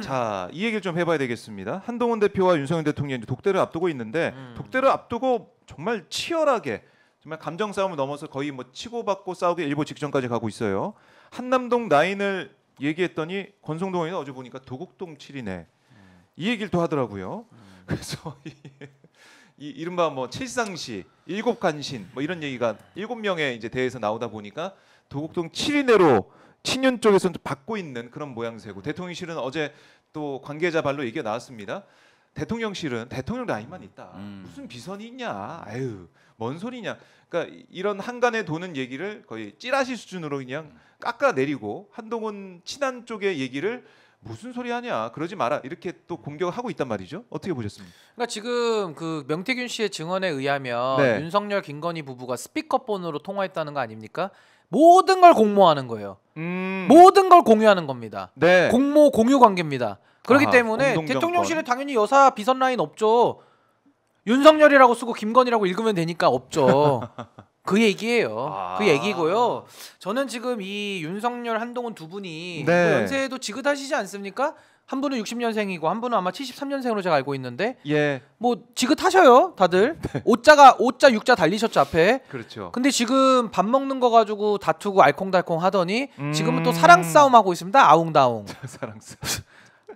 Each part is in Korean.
음. 자, 이 얘기를 좀 해봐야 되겠습니다. 한동훈 대표와 윤석열 대통령이 독대를 앞두고 있는데 음. 독대를 앞두고 정말 치열하게 정말 감정 싸움을 넘어서 거의 뭐 치고받고 싸우기 일보 직전까지 가고 있어요. 한남동 라인을 얘기했더니 권성동이 어제 보니까 도곡동 7이네. 이 얘기를 또 하더라고요. 음. 그래서 이, 이 이른바 뭐 칠상시, 일곱 간신 뭐 이런 얘기가 일곱 명에 이제 대해서 나오다 보니까 도곡동 7이네로 친윤 쪽에서는 받고 있는 그런 모양새고 대통령실은 어제 또 관계자 발로 얘기가 나왔습니다. 대통령실은 대통령 라인만 있다. 음. 무슨 비선이 있냐? 아유, 뭔 소리냐? 그러니까 이런 한간에 도는 얘기를 거의 찌라시 수준으로 그냥 음. 깎아내리고 한동훈 친한 쪽의 얘기를 무슨 소리 하냐 그러지 마라 이렇게 또 공격하고 있단 말이죠 어떻게 보셨습니까? 그러니까 지금 그 명태균 씨의 증언에 의하면 네. 윤석열 김건희 부부가 스피커폰으로 통화했다는 거 아닙니까? 모든 걸 공모하는 거예요. 음. 모든 걸 공유하는 겁니다. 네. 공모 공유 관계입니다. 그렇기 아하, 때문에 대통령실에 당연히 여사 비선 라인 없죠. 윤석열이라고 쓰고 김건이라고 읽으면 되니까 없죠. 그 얘기예요. 그 아. 그 얘기고요. 저는 지금 이 윤석열 한동훈 두 분이 네. 그 연세도 지긋하시지 않습니까? 한 분은 60년생이고 한 분은 아마 73년생으로 제가 알고 있는데 예. 뭐 지긋하셔요 다들 네. 오자가 오자 육자 달리셨죠 앞에 그렇죠 근데 지금 밥 먹는 거 가지고 다투고 알콩달콩 하더니 음. 지금은 또 사랑 싸움 하고 있습니다 아웅다웅 사랑 싸움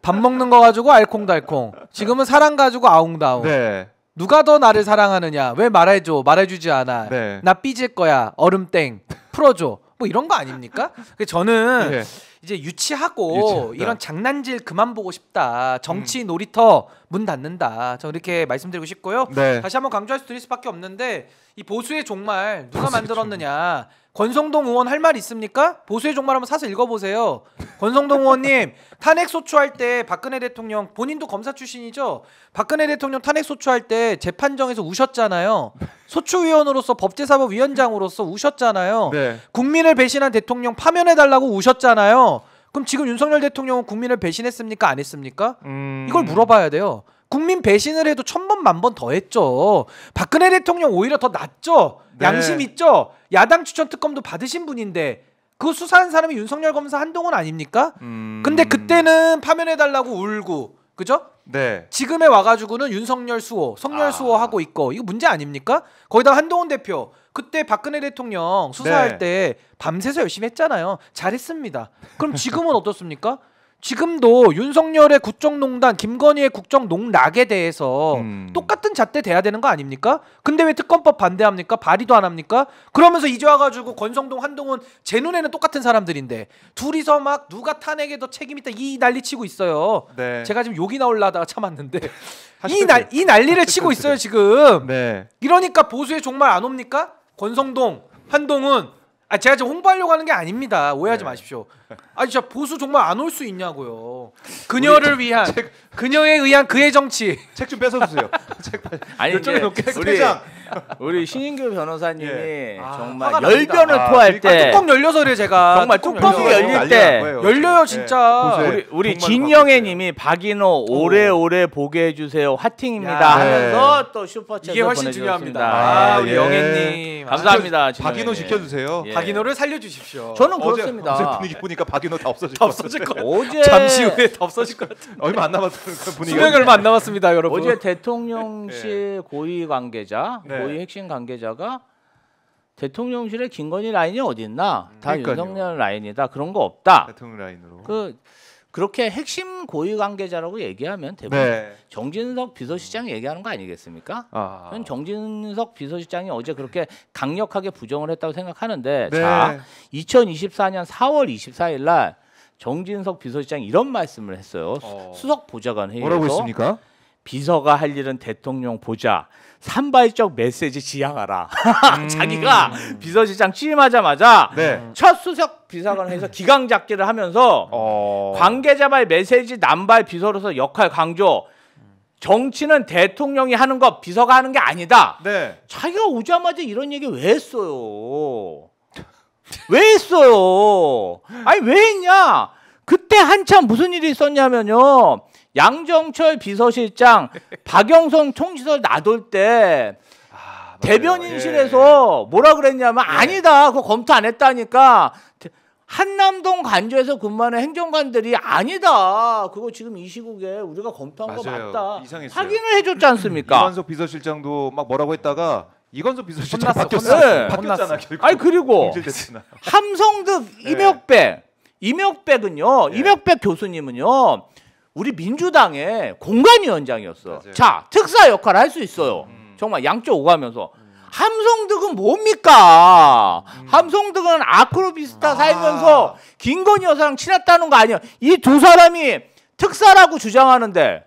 밥 먹는 거 가지고 알콩달콩 지금은 사랑 가지고 아웅다웅 네. 누가 더 나를 사랑하느냐 왜 말해줘 말해주지 않아 네. 나 삐질 거야 얼음땡 풀어줘 있 뭐 이런 거 아닙니까? 저는 네. 이제 유치하고 유치, 이런 장난질 그만 보고 싶다. 정치 음. 놀이터 문 닫는다. 저 이렇게 네. 말씀드리고 싶고요. 네. 다시 한번 강조할 수 드릴 수밖에 없는데 이 보수의 종말 누가 만들었느냐. 종말. 권성동 의원 할 말 있습니까? 보수의 종말 한번 사서 읽어보세요. 권성동 의원님 탄핵 소추할 때 박근혜 대통령 본인도 검사 출신이죠. 박근혜 대통령 탄핵 소추할 때 재판정에서 우셨잖아요. 소추위원으로서 법제사법위원장으로서 우셨잖아요. 네. 국민을 배신한 대통령 파면해달라고 우셨잖아요. 그럼 지금 윤석열 대통령은 국민을 배신했습니까? 안 했습니까? 음... 이걸 물어봐야 돼요. 국민 배신을 해도 천 번 만 번 더 했죠. 박근혜 대통령 오히려 더 낫죠. 네. 양심 있죠. 야당 추천 특검도 받으신 분인데 그 수사한 사람이 윤석열 검사 한동훈 아닙니까? 음... 근데 그때는 파면해달라고 울고 그죠? 네. 지금에 와가지고는 윤석열 수호, 성열 아... 수호 하고 있고 이거 문제 아닙니까? 거기다 한동훈 대표 그때 박근혜 대통령 수사할 네. 때 밤새서 열심히 했잖아요. 잘했습니다. 그럼 지금은 어떻습니까? 지금도 윤석열의 국정농단, 김건희의 국정농락에 대해서 음. 똑같은 잣대 돼야 되는 거 아닙니까? 근데 왜 특검법 반대합니까? 발의도 안 합니까? 그러면서 이제 와가지고 권성동, 한동훈 제 눈에는 똑같은 사람들인데 둘이서 막 누가 탄핵에 더 책임 있다 이 난리 치고 있어요. 네. 제가 지금 욕이 나올라다가 참았는데 이, 날, 이 난리를 치고 있어요 지금. 네. 이러니까 보수에 정말 안 옵니까? 권성동, 한동훈 아 제가 지금 홍보하려고 하는 게 아닙니다. 오해하지 네. 마십시오. 아 진짜 보수 정말 안 올 수 있냐고요. 그녀를 위한 책, 그녀에 의한 그의 정치. 책 좀 뺏어 주세요. 책 아니 이제 우리 회장 우리 신인규 변호사님이 예. 아, 정말 아, 열변을 아, 토할 때 아, 뚜껑 열려서 그래 제가 정말 뚜껑이 열릴 때 열려요 예, 진짜 예. 우리 우리 진영애님이 박인호 오래오래 보게 해주세요 화팅입니다 야, 네. 하면서 예. 또 슈퍼챗 이게 훨씬 중요합니다 아, 아 예. 우리 영애님 감사합니다 진영애님. 박인호 지켜주세요 예. 박인호를 살려주십시오 저는 그렇습니다 어제 분위기 보니까 박인호 다 없어질 것같어질 잠시 후에 다 없어질 것 같은 얼마 안 남았어요 수명 얼마 안 남았습니다 여러분 어제 대통령실 네. 고위 관계자 네. 네. 고위 핵심 관계자가 대통령실에 김건희 라인이 어디 있나? 다 음. 그러니까요. 윤석열 라인이다. 그런 거 없다. 대통령 라인으로. 그 그렇게 핵심 고위 관계자라고 얘기하면 대부분 네. 정진석 비서실장 얘기하는 거 아니겠습니까? 아. 저는 정진석 비서실장이 어제 그렇게 강력하게 부정을 했다고 생각하는데 네. 자, 2024년 4월 24일 날 정진석 비서실장 이런 말씀을 했어요. 어. 수석 보좌관 회의에서 뭐라고 했습니까? 비서가 할 일은 대통령 보자 산발적 메시지 지향하라. 음. 자기가 비서실장 취임하자마자 네. 첫 수석 비서관에서 기강 잡기를 하면서 어... 관계자발 메시지 남발 비서로서 역할 강조. 정치는 대통령이 하는 것 비서가 하는 게 아니다. 네. 자기가 오자마자 이런 얘기 왜 했어요? 왜 했어요? 아니 왜 했냐? 그때 한참 무슨 일이 있었냐면요. 양정철 비서실장, 박영선 총시설 나돌 때 아, 대변인실에서 예. 뭐라 그랬냐면 네. 아니다. 그거 검토 안 했다니까. 한남동 간주에서 근무하는 행정관들이 아니다. 그거 지금 이 시국에 우리가 검토한 맞아요. 거 맞다. 이상했어요. 확인을 해줬지 않습니까? 이관석 비서실장도 막 뭐라고 했다가 이건수 비서실장 바뀌었어. 네. 바뀌었잖아. 결국. 아니 그리고 함성득 네. 임혁백, 임혁백은요. 네. 임혁백 교수님은요. 우리 민주당의 공간위원장이었어 맞아요. 자, 특사 역할을 할 수 있어요. 음. 정말 양쪽 오가면서. 음. 함성득은 뭡니까? 음. 함성득은 아크로비스타 아. 살면서 김건희 여사랑 친했다는 거 아니야. 이 두 사람이 특사라고 주장하는데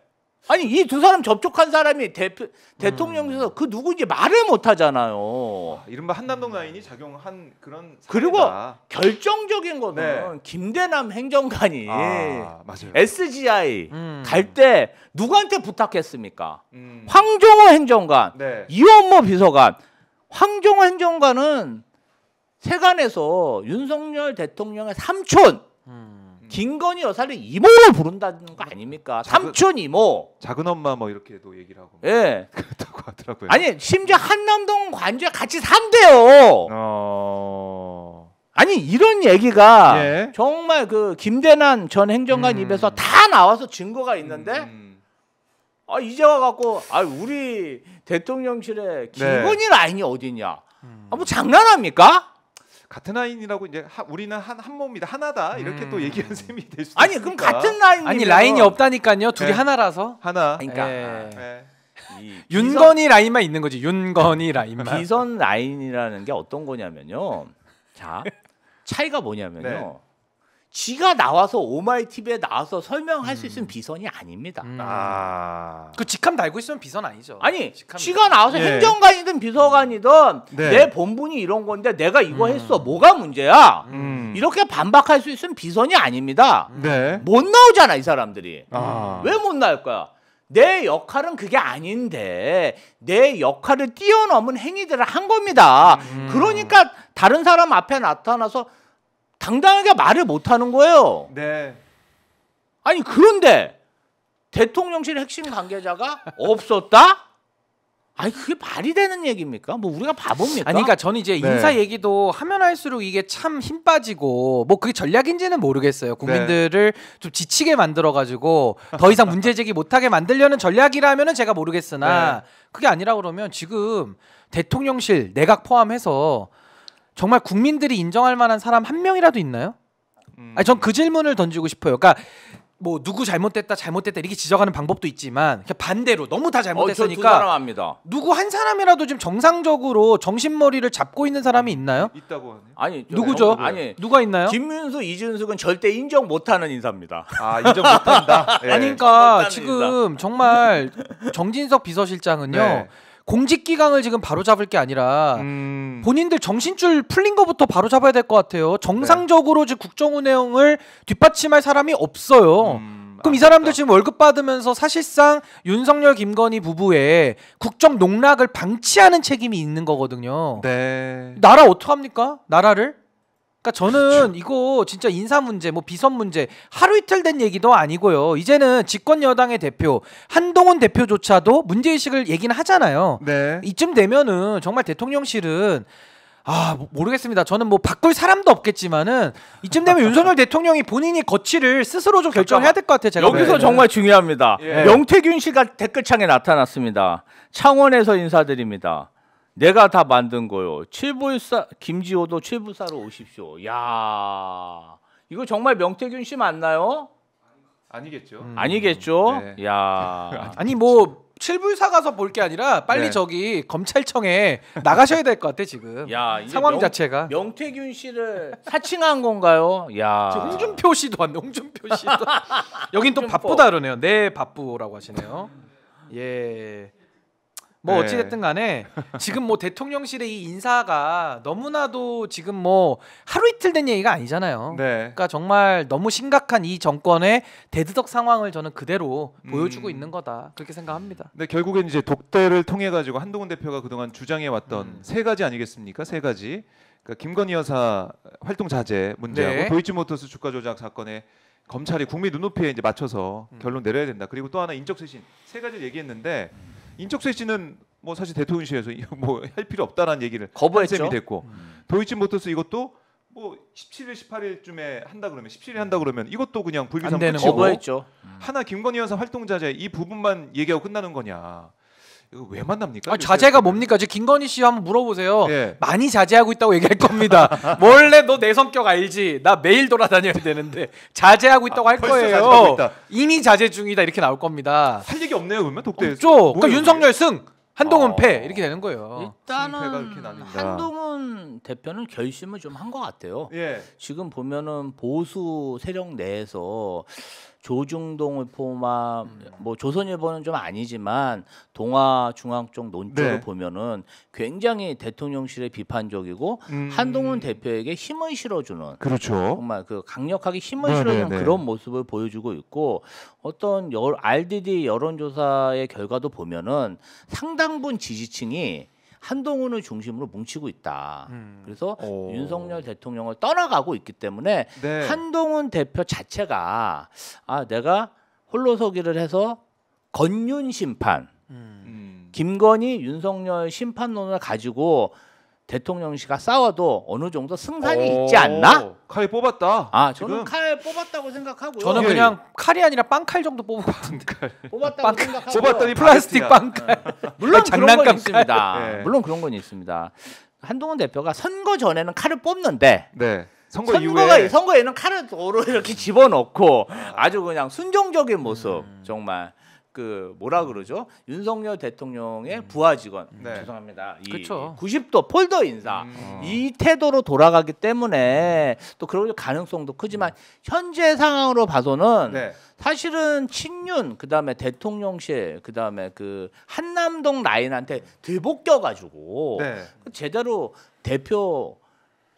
아니 이 두 사람 접촉한 사람이 대표, 대통령에서 음. 그 누구인지 말을 못 하잖아요. 아, 이른바 한남동 라인이 작용한 그런 사례다. 그리고 결정적인 거는 네. 김대남 행정관이 아, 맞아요. SGI 음. 갈때 누구한테 부탁했습니까? 음. 황종호 행정관, 네. 이원모 비서관. 황종호 행정관은 세간에서 윤석열 대통령의 삼촌 음. 음. 김건희 여사를 이모를 부른다는 거 뭐, 아닙니까? 작은, 삼촌 이모. 작은 엄마 뭐 이렇게도 얘기를 하고. 예. 그렇다고 하더라고요. 아니 심지어 한남동 관주에 같이 산대요. 어... 아니 이런 얘기가 예. 정말 그 김대난 전 행정관 음... 입에서 다 나와서 증거가 있는데 음... 아 이제 와갖고 아 우리 대통령실에 네. 김건희 네. 라인이 어디냐? 아뭐 음. 장난합니까? 같은 라인이라고 이제 하, 우리는 한, 한 몸이다 하나다 이렇게 음. 또 얘기한 셈이 될 수도 아니 있으까 그럼 같은 라인 아니 라인이 없다니까요 둘이 네. 하나라서 하나 그러니까 예. 예. 윤건이 라인만 있는 거지 윤건이 라인만 비선 라인이라는 게 어떤 거냐면요 자 차이가 뭐냐면요 네. 지가 나와서 오마이 TV에 나와서 설명할 음. 수 있으면 비선이 아닙니다. 음. 아. 그 직함 달고 있으면 비선 아니죠. 아니, 지가 나와서 네. 행정관이든 비서관이든 음. 네. 내 본분이 이런 건데 내가 이거 음. 했어. 뭐가 문제야? 음. 이렇게 반박할 수 있으면 비선이 아닙니다. 음. 네. 못 나오잖아, 이 사람들이. 아. 왜못 나올 거야? 내 역할은 그게 아닌데 내 역할을 뛰어넘은 행위들을 한 겁니다. 그러니까 다른 사람 앞에 나타나서 당당하게 말을 못 하는 거예요. 네. 아니 그런데 대통령실 핵심 관계자가 없었다? 아니 그게 말이 되는 얘기입니까? 뭐 우리가 바보입니까? 아니 그러니까 저는 이제 네. 인사 얘기도 하면 할수록 이게 참 힘 빠지고 뭐 그게 전략인지는 모르겠어요. 국민들을 네. 좀 지치게 만들어 가지고 더 이상 문제 제기 못 하게 만들려는 전략이라면은 제가 모르겠으나 네. 그게 아니라 그러면 지금 대통령실 내각 포함해서 정말 국민들이 인정할 만한 사람 한 명이라도 있나요? 음. 아니 전그 질문을 던지고 싶어요. 그러니까 뭐 누구 잘못됐다 잘못됐다 이렇게 지적하는 방법도 있지만 반대로 너무 다 어, 잘못됐으니까 어, 누구 한 사람이라도 좀 정상적으로 정신머리를 잡고 있는 사람이 있나요? 있다고 하네요. 아니 누구죠? 아니 누가 있나요? 김윤수 이준숙은 절대 인정 못하는 인사입니다. 아 인정 못한다. 네. 아니 그러니까 지금 인사. 정말 정진석 비서실장은요. 네. 공직 기강을 지금 바로 잡을 게 아니라 음... 본인들 정신줄 풀린 것부터 바로 잡아야 될 것 같아요. 정상적으로 네. 지금 국정운영을 뒷받침할 사람이 없어요. 음... 그럼 아, 이 사람들 지금 월급 받으면서 사실상 윤석열 김건희 부부의 국정 농락을 방치하는 책임이 있는 거거든요. 네. 나라 어떡합니까? 나라를? 그러니까 저는 그렇죠. 이거 진짜 인사 문제, 뭐 비선 문제 하루 이틀 된 얘기도 아니고요. 이제는 집권 여당의 대표 한동훈 대표조차도 문제 의식을 얘기는 하잖아요. 네. 이쯤 되면은 정말 대통령실은 아 모르겠습니다. 저는 뭐 바꿀 사람도 없겠지만은 이쯤 되면 윤석열 대통령이 본인이 거취를 스스로 좀 결정해야 될 것 같아요. 제가 여기서 네. 정말 중요합니다. 예. 명태균 씨가 댓글창에 나타났습니다. 창원에서 인사드립니다. 내가 다 만든 거요. 7불사 김지호도 7불사로 오십시오. 야. 이거 정말 명태균 씨 맞나요? 아니겠죠. 음. 아니겠죠. 네. 야. 아니 뭐 칠불사 가서 볼 게 아니라 빨리 네. 저기 검찰청에 나가셔야 될 것 같아 지금. 야, 상황 명, 자체가 명태균 씨를 사칭한 건가요? 야. 홍준표 씨도 안 돼. 홍준표 씨도. 여긴 또 바쁘다 그러네요. 네, 바쁘라고 하시네요. 예. 뭐 네. 어찌됐든 간에 지금 뭐 대통령실의 이 인사가 너무나도 지금 뭐 하루 이틀 된 얘기가 아니잖아요. 네. 그러니까 정말 너무 심각한 이 정권의 대드덕 상황을 저는 그대로 음. 보여주고 음. 있는 거다 그렇게 생각합니다. 근 결국엔 이제 독대를 통해 가지고 한동훈 대표가 그동안 주장해 왔던 음. 세 가지 아니겠습니까? 세 가지. 그러니까 김건희 여사 활동 자제 문제하고 네. 도이치모터스 주가 조작 사건에 검찰이 국민 눈높이에 이제 맞춰서 음. 결론 내려야 된다. 그리고 또 하나 인적 쇄신 세 가지를 얘기했는데 음. 인적쇄 씨는 뭐 사실 대통령실에서 뭐할 필요 없다라는 얘기를 거부했죠. 됐고 음. 도이치모터스 이것도 뭐 17일 18일쯤에 한다 그러면 17일 한다 그러면 이것도 그냥 불기소 거부했죠. 하나 김건희 여사 활동자제 이 부분만 얘기하고 끝나는 거냐. 이거 왜 만납니까? 아, 자제가 뭡니까? 저 김건희 씨 한번 물어보세요. 예. 많이 자제하고 있다고 얘기할 겁니다. 원래 너 내 성격 알지? 나 매일 돌아다녀야 되는데 자제하고 아, 있다고 아, 할 거예요. 이미 자제 중이다 이렇게 나올 겁니다. 할 얘기 없네요 그러면 독대에서. 그렇죠. 그러니까 뭐 윤석열 승. 한동훈 어... 패 이렇게 되는 거예요. 일단은 한동훈 대표는 결심을 좀 한 것 같아요. 예. 지금 보면은 보수 세력 내에서 조중동을 포함 음. 뭐 조선일보는 좀 아니지만 동아 중앙 쪽 논조를 네. 보면은 굉장히 대통령실에 비판적이고 음. 한동훈 대표에게 힘을 실어주는 그렇죠. 정말 그 강력하게 힘을 네, 실어주는 네, 네. 그런 모습을 보여주고 있고 어떤 여, RDD 여론조사의 결과도 보면은 상당분 지지층이 한동훈을 중심으로 뭉치고 있다. 음. 그래서 오. 윤석열 대통령을 떠나가고 있기 때문에 네. 한동훈 대표 자체가 아 내가 홀로서기를 해서 건윤 심판, 음. 김건희 윤석열 심판론을 가지고 대통령씨가 싸워도 어느 정도 승산이 있지 않나? 칼 뽑았다. 아 저는 지금? 칼 뽑았다고 생각하고요. 저는 예. 그냥 칼이 아니라 빵칼 정도 뽑은 것 같은데. 뽑았다고 빵칼. 생각하고 뽑았더니 플라스틱 빵칼. 물론 그런 건 있습니다. 네. 물론 그런 건 있습니다. 한동훈 대표가 선거 전에는 칼을 뽑는데 네. 선거 선거가 이후에 선거에는 칼을 도로 이렇게 집어넣고 아주 그냥 순종적인 모습 음. 정말 그 뭐라 음. 그러죠? 윤석열 대통령의 음. 부하 직원. 네. 죄송합니다. 이 90도 폴더 인사. 음. 이 태도로 돌아가기 때문에 음. 또 그럴 가능성도 크지만 현재 상황으로 봐서는 네. 사실은 친윤 그다음에 대통령실 그다음에 그 한남동 라인한테 들볶여 가지고 네. 그 제대로 대표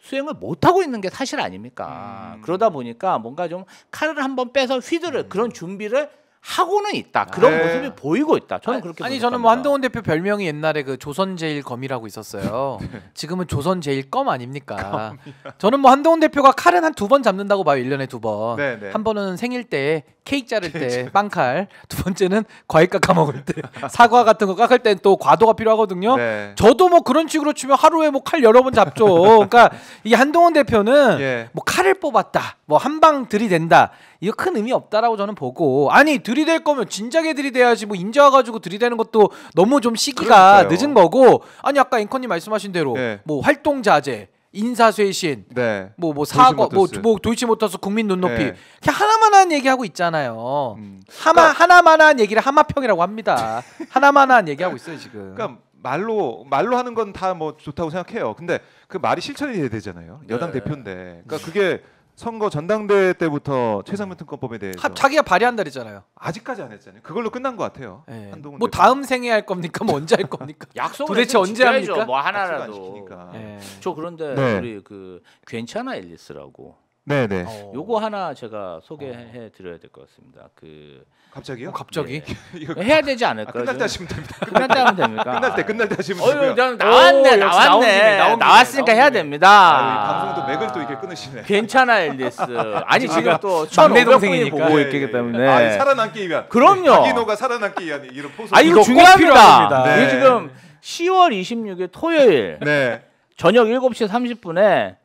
수행을 못하고 있는 게 사실 아닙니까? 음. 그러다 보니까 뭔가 좀 칼을 한번 빼서 휘두를 음. 그런 준비를 하고는 있다. 아, 그런 네. 모습이 보이고 있다. 저는 아니, 그렇게 아니 저는 뭐 한동훈 대표 별명이 옛날에 그 조선제일검이라고 있었어요. 네. 지금은 조선제일검 아닙니까? 저는 뭐 한동훈 대표가 칼은 한 두 번 잡는다고 봐요. 일년에두 번. 네, 네. 한 번은 생일 때 케이크 자를 때 빵칼, 두 번째는 과일 깎아 먹을 때 사과 같은 거 깎을 땐또 과도가 필요하거든요. 네. 저도 뭐 그런 식으로 치면 하루에 뭐 칼 여러 번 잡죠. 그러니까 이 한동훈 대표는 예. 뭐 칼을 뽑았다, 뭐 한 방 들이댄다. 이거 큰 의미 없다라고 저는 보고 아니 들이댈 거면 진작에 들이대야지 뭐인제와가지고 들이대는 것도 너무 좀 시기가 그러까요 늦은 거고 아니 아까 앵커님 말씀하신 대로 네. 뭐 활동 자제 인사쇄신, 네. 뭐, 뭐, 사고 뭐, 뭐, 도이치모터스 국민 눈높이. 네. 그냥 하나만한 얘기하고 있잖아요. 음. 하마, 그러니까... 하나만한 얘기를 하마평이라고 합니다. 하나만한 얘기하고 있어요, 지금. 그러니까 말로, 말로 하는 건 다 뭐 좋다고 생각해요. 근데 그 말이 실천이 돼야 되잖아요. 여당 네. 대표인데. 그러니까 그게 선거 전당대회 때부터 최상민 특검법에 대해서 하, 자기가 발의한다 랬잖아요 아직까지 안 했잖아요. 그걸로 끝난 것 같아요. 네. 한동훈 뭐 대표. 다음 생에 할 겁니까? 뭐 언제 할 겁니까? 약속 도대체 언제 합니까? 뭐 하나라도. 네. 저 그런데 네. 우리 그 괜찮아 앨리스라고 네네. 어. 요거 하나 제가 소개해 어. 드려야 될 것 같습니다. 그 갑자기요? 뭐, 갑자기 네. 해야 되지 않을까? 아, 끝날 때 하시면 됩니다. 끝날 때 하면 됩니까? 끝날 때 끝날 때 하시면 돼요. 어, 나왔네, 나왔네, 나왔으니까 해야 됩니다. 방송도 맥을 또 이렇게 끊으시네. 괜찮아, 엘리스. 아니 지금 또 막내 동생이 보고 있기 때문에 아, 살아남기 위한. 그럼요. 박인호가 살아남기 위한 이런 포스. 아 이거 중요합니다. 이게 네. 지금 10월 26일 토요일. 네. 저녁 7시 30분에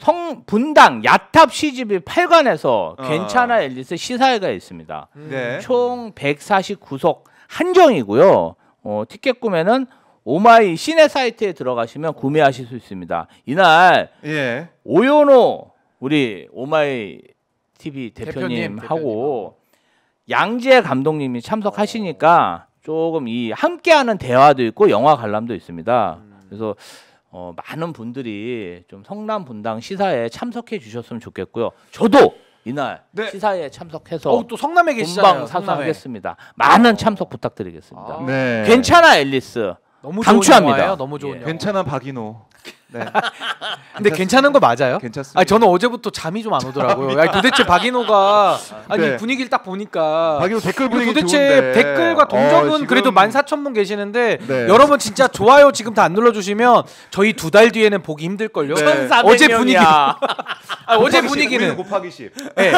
성 분당 야탑 시집이 8관에서 어. 아. 괜찮아 엘리스 시사회가 있습니다. 음. 네. 총 149석 한정이고요. 어, 티켓 구매는 오마이 시내 사이트에 들어가시면 구매하실 수 있습니다. 이날 예. 오연호 우리 오마이 TV 대표님, 대표님 하고 대표님. 양재 감독님이 참석하시니까 어. 조금 이 함께하는 대화도 있고 영화 관람도 있습니다. 음. 그래서 어, 많은 분들이 좀 성남 분당 시사에 참석해 주셨으면 좋겠고요. 저도 이날 네. 시사에 참석해서 어, 또 성남에 계시잖아요. 방 사수하겠습니다. 많은 참석 부탁드리겠습니다. 아. 네. 괜찮아 앨리스. 너무 강추합니다. 좋은 너무 좋은 영 예. 괜찮아 박인호. 네. 근데 괜찮은 거 맞아요? 괜찮습니다. 아 저는 어제부터 잠이 좀 안 오더라고요. 아니, 도대체 박인호가 아니 네. 분위기를 딱 보니까 박인호 댓글 분위기 도대체 좋은데. 댓글과 어, 동정은 어, 지금... 그래도 만 사천 분 계시는데 네. 여러분 진짜 좋아요 지금 다 안 눌러주시면 저희 두 달 뒤에는 보기 힘들걸요. 네. 어제 분위기. 아, 어제 분위기는 곱하기 10. 네.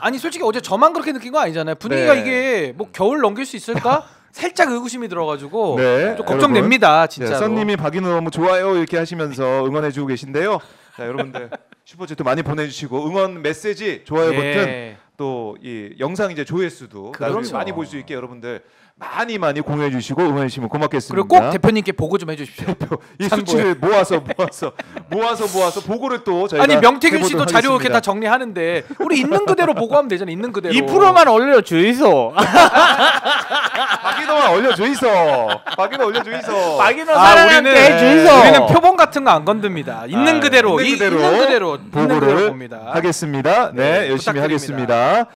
아니 솔직히 어제 저만 그렇게 느낀 거 아니잖아요. 분위기가 네. 이게 뭐 겨울 넘길 수 있을까? 살짝 의구심이 들어가지고 네, 좀 걱정됩니다. 진짜. 네, 선님이 박인호 너무 좋아요 이렇게 하시면서 응원해주고 계신데요. 자 여러분들 슈퍼챗도 많이 보내주시고 응원 메시지 좋아요 네. 버튼 또 이 영상 이제 조회수도 그렇죠. 많이 볼 수 있게 여러분들 많이 많이 공유해 주시고 응원해 주시면 고맙겠습니다. 그리고 꼭 대표님께 보고 좀 해주십시오. 대표 이 수치를 모아서 모아서 모아서 모아서 보고를 또 저희가 아니 명태균 씨도 자료 이렇게 다 정리하는데 우리 있는 그대로 보고하면 되잖아요. 있는 그대로 2%만 올려 주이소. 박인아 올려줘 있어. 박인아 올려줘 있어. 박인호 아, 사랑한는 해주이소. 우리는 표본 같은 거 안 건듭니다. 아, 있는 아, 그대로, 있는 그대로 그대로, 있는 그대로 보고를 봅니다. 하겠습니다. 네, 네, 열심히 부탁드립니다. 하겠습니다.